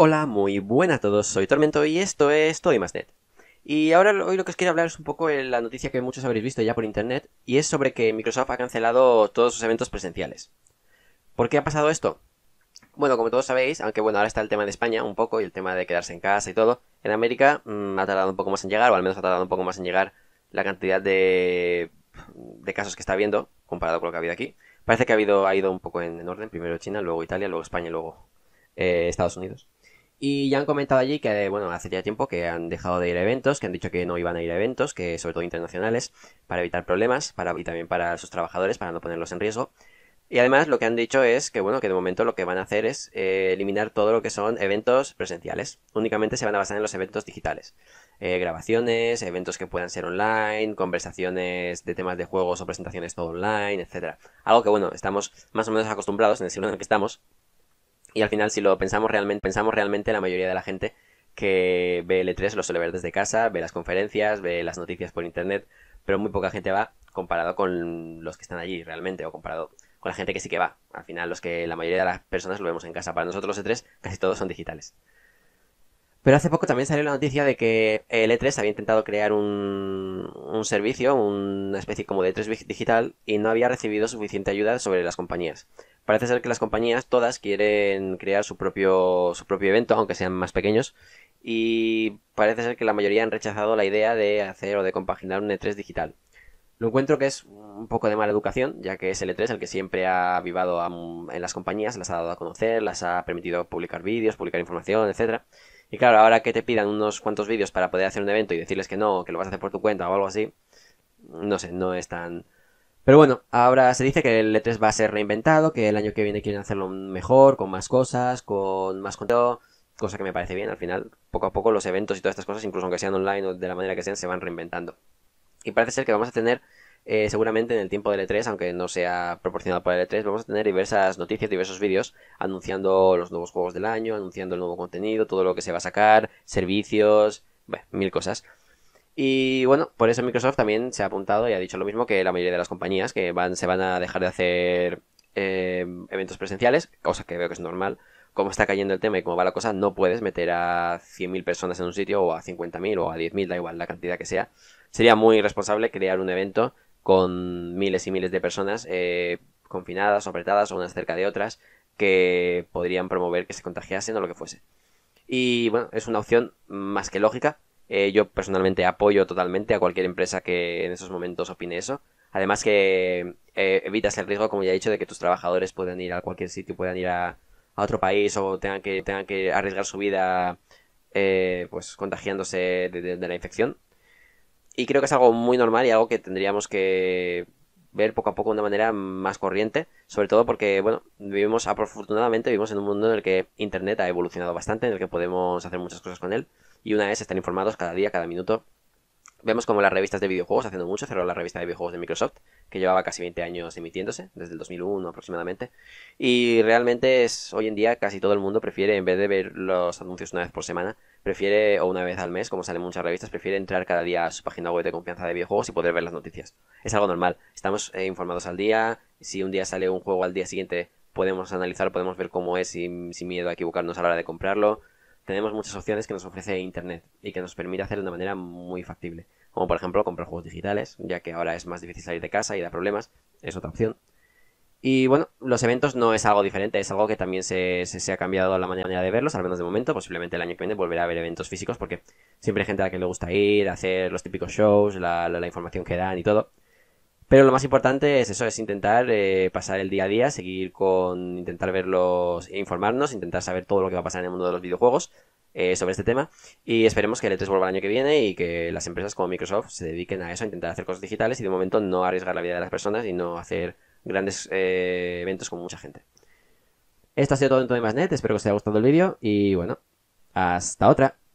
Hola, muy buenas a todos, soy Tormento y esto es TOYMASNET y ahora hoy lo que os quiero hablar es un poco la noticia que muchos habréis visto ya por internet y es sobre que Microsoft ha cancelado todos sus eventos presenciales. ¿Por qué ha pasado esto? Bueno, como todos sabéis, aunque bueno, ahora está el tema de España un poco y el tema de quedarse en casa y todo, en América mm, ha tardado un poco más en llegar, o al menos ha tardado un poco más en llegar la cantidad de, de casos que está habiendo comparado con lo que ha habido aquí. Parece que ha, habido, ha ido un poco en, orden, primero China, luego Italia, luego España y luego eh, Estados Unidos. Y ya han comentado allí que, bueno, hace ya tiempo que han dejado de ir a eventos, que han dicho que no iban a ir a eventos, que sobre todo internacionales, para evitar problemas para, y también para sus trabajadores, para no ponerlos en riesgo. Y además lo que han dicho es que, bueno, que de momento lo que van a hacer es eh, eliminar todo lo que son eventos presenciales. Únicamente se van a basar en los eventos digitales. Eh, grabaciones, eventos que puedan ser online, conversaciones de temas de juegos o presentaciones todo online, etc. Algo que, bueno, estamos más o menos acostumbrados en el siglo en el que estamos, y al final, si lo pensamos realmente, pensamos realmente la mayoría de la gente que ve e 3 lo suele ver desde casa, ve las conferencias, ve las noticias por internet, pero muy poca gente va comparado con los que están allí realmente, o comparado con la gente que sí que va. Al final, los que la mayoría de las personas lo vemos en casa. Para nosotros los E3 casi todos son digitales. Pero hace poco también salió la noticia de que el E3 había intentado crear un, un servicio, una especie como de E3 digital, y no había recibido suficiente ayuda sobre las compañías parece ser que las compañías todas quieren crear su propio, su propio evento, aunque sean más pequeños, y parece ser que la mayoría han rechazado la idea de hacer o de compaginar un E3 digital. Lo encuentro que es un poco de mala educación, ya que es el E3 el que siempre ha vivado en las compañías, las ha dado a conocer, las ha permitido publicar vídeos, publicar información, etc. Y claro, ahora que te pidan unos cuantos vídeos para poder hacer un evento y decirles que no, que lo vas a hacer por tu cuenta o algo así, no sé, no es tan, pero bueno, ahora se dice que el E3 va a ser reinventado, que el año que viene quieren hacerlo mejor, con más cosas, con más contenido, cosa que me parece bien. Al final, poco a poco los eventos y todas estas cosas, incluso aunque sean online o de la manera que sean, se van reinventando. Y parece ser que vamos a tener eh, seguramente en el tiempo del E3, aunque no sea proporcionado por el E3, vamos a tener diversas noticias, diversos vídeos anunciando los nuevos juegos del año, anunciando el nuevo contenido, todo lo que se va a sacar, servicios, bueno, mil cosas. Y bueno, por eso Microsoft también se ha apuntado y ha dicho lo mismo que la mayoría de las compañías que van, se van a dejar de hacer eh, eventos presenciales, cosa que veo que es normal. Como está cayendo el tema y como va la cosa, no puedes meter a 100.000 personas en un sitio o a 50.000 o a 10.000, da igual la cantidad que sea. Sería muy irresponsable crear un evento con miles y miles de personas eh, confinadas o apretadas o unas cerca de otras que podrían promover que se contagiasen o lo que fuese. Y bueno, es una opción más que lógica, eh, yo personalmente apoyo totalmente a cualquier empresa que en esos momentos opine eso. Además que eh, evitas el riesgo, como ya he dicho, de que tus trabajadores puedan ir a cualquier sitio, puedan ir a, otro país o tengan que, tengan que arriesgar su vida eh, pues contagiándose de, la infección. Y creo que es algo muy normal y algo que tendríamos que ver poco a poco de una manera más corriente, sobre todo porque, bueno, vivimos, afortunadamente vivimos en un mundo en el que Internet ha evolucionado bastante, en el que podemos hacer muchas cosas con él y una es estar informados cada día, cada minuto. Vemos como las revistas de videojuegos, haciendo mucho, cerró la revista de videojuegos de Microsoft, que llevaba casi 20 años emitiéndose, desde el 2001 aproximadamente. Y realmente es, hoy en día casi todo el mundo prefiere, en vez de ver los anuncios una vez por semana, prefiere, o una vez al mes, como salen muchas revistas, prefiere entrar cada día a su página web de confianza de videojuegos y poder ver las noticias. Es algo normal, estamos eh, informados al día, si un día sale un juego al día siguiente podemos analizar, podemos ver cómo es sin, sin miedo a equivocarnos a la hora de comprarlo tenemos muchas opciones que nos ofrece Internet y que nos permite hacerlo de una manera muy factible. Como por ejemplo comprar juegos digitales, ya que ahora es más difícil salir de casa y da problemas, es otra opción. Y bueno, los eventos no es algo diferente, es algo que también se, se, ha cambiado la manera de verlos, al menos de momento. Posiblemente el año que viene volverá a haber eventos físicos porque siempre hay gente a la que le gusta ir, hacer los típicos shows, la información que dan y todo. Pero lo más importante es eso, es intentar eh, pasar el día a día, seguir con, intentar verlos, e informarnos, intentar saber todo lo que va a pasar en el mundo de los videojuegos eh, sobre este tema. Y esperemos que el E3 vuelva el año que viene y que las empresas como Microsoft se dediquen a eso, a intentar hacer cosas digitales y de momento no arriesgar la vida de las personas y no hacer grandes eh, eventos con mucha gente. Esto ha sido todo en todo de Másnet, espero que os haya gustado el vídeo y bueno, hasta otra.